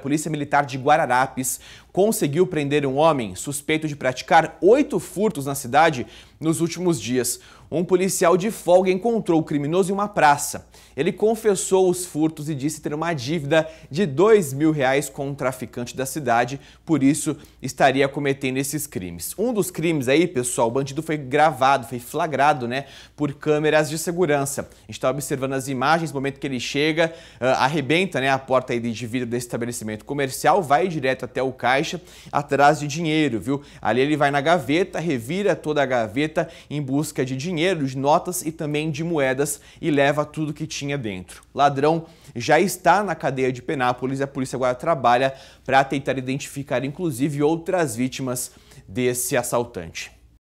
A Polícia Militar de Guararapes conseguiu prender um homem suspeito de praticar oito furtos na cidade nos últimos dias. Um policial de folga encontrou o criminoso em uma praça. Ele confessou os furtos e disse ter uma dívida de dois mil reais com um traficante da cidade, por isso estaria cometendo esses crimes. Um dos crimes aí, pessoal, o bandido foi gravado, foi flagrado, né, por câmeras de segurança. A gente está observando as imagens, no momento que ele chega, uh, arrebenta, né, a porta aí de vidro desse estabelecimento estabelecimento comercial, vai direto até o caixa atrás de dinheiro, viu? Ali ele vai na gaveta, revira toda a gaveta em busca de dinheiro, de notas e também de moedas e leva tudo que tinha dentro. Ladrão já está na cadeia de Penápolis e a polícia agora trabalha para tentar identificar inclusive outras vítimas desse assaltante.